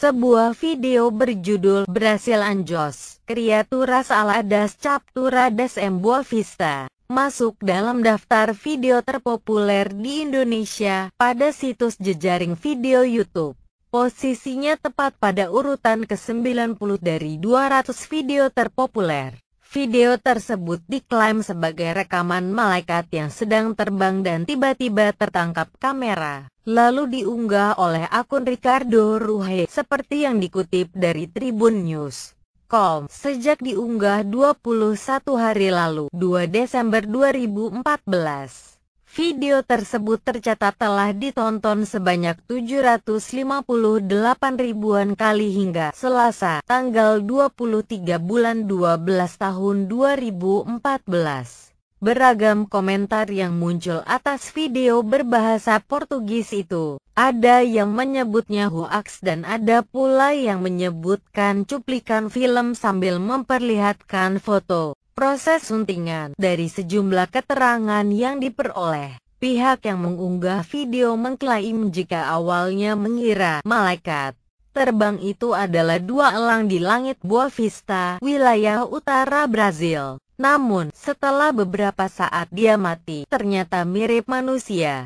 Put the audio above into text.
sebuah video berjudul Brasil Anjos, Criaturas ala das Captura Des em Vista, masuk dalam daftar video terpopuler di Indonesia pada situs jejaring video YouTube. Posisinya tepat pada urutan ke-90 dari 200 video terpopuler. Video tersebut diklaim sebagai rekaman malaikat yang sedang terbang dan tiba-tiba tertangkap kamera, lalu diunggah oleh akun Ricardo Ruhe seperti yang dikutip dari Tribun News. Com. Sejak diunggah 21 hari lalu, 2 Desember 2014. Video tersebut tercatat telah ditonton sebanyak 758 ribuan kali hingga Selasa, tanggal 23 bulan 12 tahun 2014. Beragam komentar yang muncul atas video berbahasa Portugis itu. Ada yang menyebutnya hoax dan ada pula yang menyebutkan cuplikan film sambil memperlihatkan foto proses suntingan. Dari sejumlah keterangan yang diperoleh, pihak yang mengunggah video mengklaim jika awalnya mengira malaikat terbang itu adalah dua elang di langit Boa Vista, wilayah utara Brazil. Namun, setelah beberapa saat dia mati, ternyata mirip manusia.